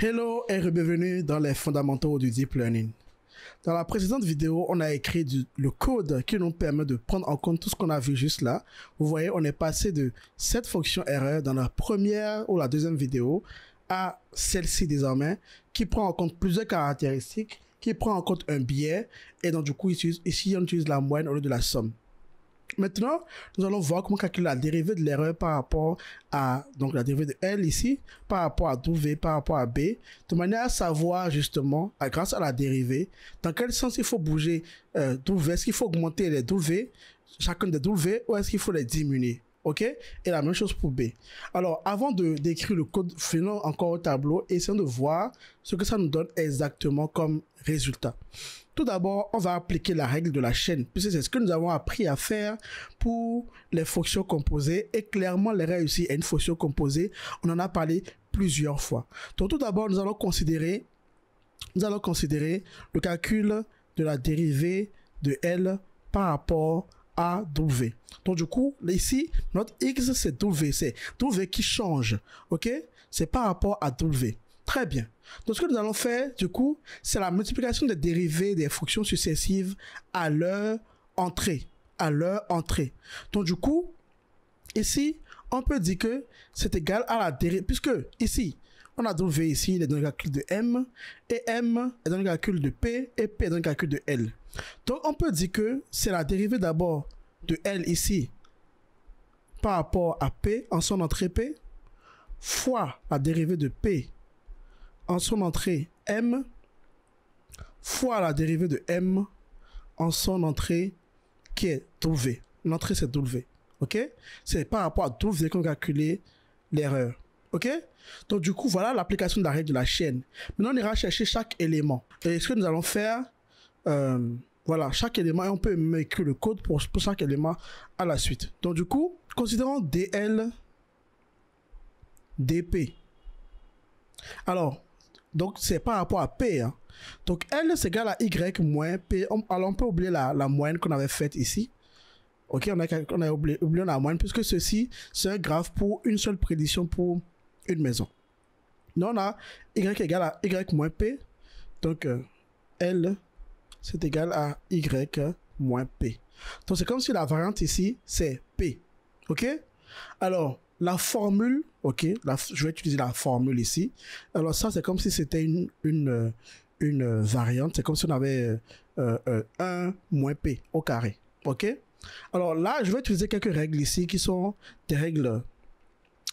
Hello et bienvenue dans les fondamentaux du Deep Learning. Dans la précédente vidéo, on a écrit le code qui nous permet de prendre en compte tout ce qu'on a vu juste là. Vous voyez, on est passé de cette fonction erreur dans la première ou la deuxième vidéo à celle-ci désormais, qui prend en compte plusieurs caractéristiques, qui prend en compte un biais, et donc du coup, ici, on utilise la moyenne au lieu de la somme. Maintenant, nous allons voir comment calculer la dérivée de l'erreur par rapport à, donc la dérivée de L ici, par rapport à W, par rapport à B, de manière à savoir justement, grâce à la dérivée, dans quel sens il faut bouger 12 euh, W, est-ce qu'il faut augmenter les W, chacun des 12V, ou est-ce qu'il faut les diminuer OK Et la même chose pour B. Alors, avant de d'écrire le code, faisons encore au tableau et essayons de voir ce que ça nous donne exactement comme résultat. Tout d'abord, on va appliquer la règle de la chaîne, puisque c'est ce que nous avons appris à faire pour les fonctions composées. Et clairement, les réussites à une fonction composée, on en a parlé plusieurs fois. Donc, tout d'abord, nous allons considérer, nous allons considérer le calcul de la dérivée de L par rapport à donc du coup, ici, notre X, c'est W, c'est W qui change, ok C'est par rapport à W. Très bien. Donc ce que nous allons faire, du coup, c'est la multiplication des dérivés des fonctions successives à leur entrée, à leur entrée. Donc du coup, ici, on peut dire que c'est égal à la dérivée, puisque ici, on a donc V ici il est dans le calcul de M, et M, est dans le calcul de P, et P, est dans le calcul de L. Donc, on peut dire que c'est la dérivée d'abord de L ici par rapport à P en son entrée P, fois la dérivée de P en son entrée M, fois la dérivée de M en son entrée qui est W. L'entrée, c'est W. OK C'est par rapport à W qu'on calculer l'erreur. OK Donc, du coup, voilà l'application d'arrêt de la chaîne. Maintenant, on ira chercher chaque élément. Et ce que nous allons faire, euh, voilà, chaque élément, et on peut mettre le code pour, chaque élément à la suite. Donc, du coup, considérons DL, DP. Alors, donc, c'est par rapport à P. Hein. Donc, L, c'est égal à Y moins P. On, alors, on peut oublier la, la moyenne qu'on avait faite ici. OK, on a, a oublié, oublié la moyenne, puisque ceci, c'est un graphe pour une seule prédiction pour une maison. Là, on a Y égale à Y moins P. Donc, euh, L, c'est égal à Y moins P. Donc, c'est comme si la variante ici, c'est P. OK Alors, la formule, OK, la, je vais utiliser la formule ici. Alors, ça, c'est comme si c'était une, une, euh, euh, variante. C'est comme si on avait 1 moins P au carré. OK Alors là, je vais utiliser quelques règles ici qui sont des règles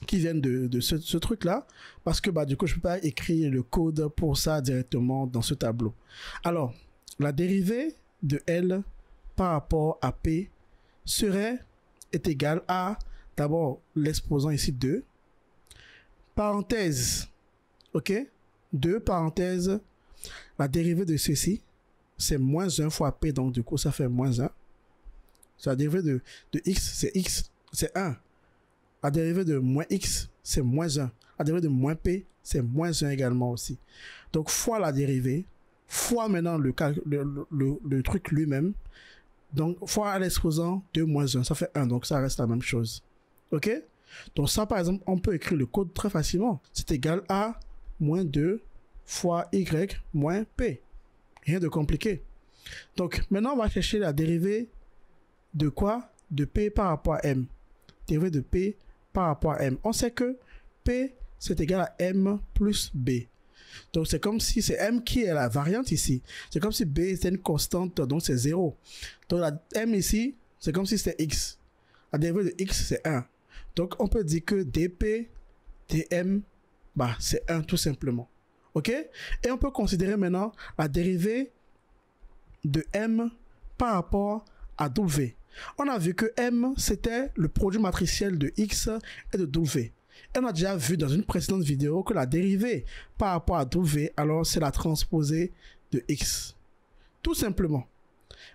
qui viennent de, ce, truc-là, parce que bah, du coup, je ne peux pas écrire le code pour ça directement dans ce tableau. Alors, la dérivée de L par rapport à P serait, est égale à, d'abord, l'exposant ici 2, parenthèse, ok 2, parenthèse, la dérivée de ceci, c'est moins 1 fois P, donc du coup, ça fait moins 1. la dérivée de, de X, c'est X, c'est 1. La dérivée de moins x, c'est moins 1. La dérivée de moins p, c'est moins 1 également aussi. Donc, fois la dérivée, fois maintenant le, truc lui-même, donc fois à l'exposant de moins 1, ça fait 1, donc ça reste la même chose. OK Donc ça, par exemple, on peut écrire le code très facilement. C'est égal à moins 2 fois y moins p. Rien de compliqué. Donc maintenant, on va chercher la dérivée de quoi De p par rapport à m. Dérivée de p par rapport à M. On sait que P, c'est égal à M plus B. Donc c'est comme si c'est M qui est la variante ici. C'est comme si B c'est une constante, donc c'est 0. Donc la M ici, c'est comme si c'était X. La dérivée de X, c'est 1. Donc on peut dire que dp, dm, bah, c'est 1 tout simplement. OK Et on peut considérer maintenant la dérivée de m par rapport à w. On a vu que M, c'était le produit matriciel de X et de W. Et on a déjà vu dans une précédente vidéo que la dérivée par rapport à W, alors c'est la transposée de X. Tout simplement.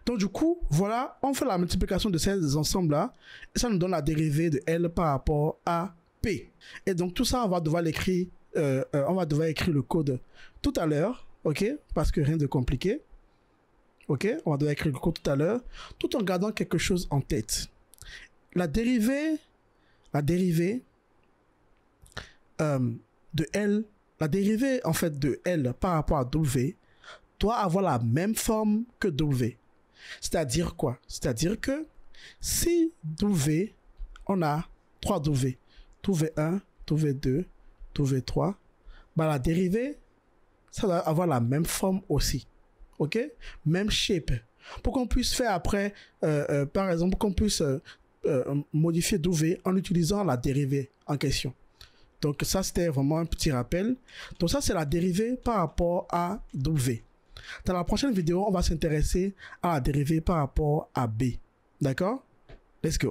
Donc du coup, voilà, on fait la multiplication de ces ensembles-là, et ça nous donne la dérivée de L par rapport à P. Et donc tout ça, on va devoir l'écrire, euh, euh, on va devoir écrire le code tout à l'heure, ok Parce que rien de compliqué. OK On va devoir écrire le cours tout à l'heure, tout en gardant quelque chose en tête. La dérivée, la dérivée euh, de L, la dérivée en fait de L par rapport à W doit avoir la même forme que W. C'est-à-dire quoi C'est-à-dire que si W, on a 3 W, W1, W2, W3, la dérivée, ça doit avoir la même forme aussi. OK Même shape. Pour qu'on puisse faire après, euh, euh, par exemple, qu'on puisse euh, modifier W en utilisant la dérivée en question. Donc ça, c'était vraiment un petit rappel. Donc ça, c'est la dérivée par rapport à W. Dans la prochaine vidéo, on va s'intéresser à la dérivée par rapport à B. D'accord Let's go.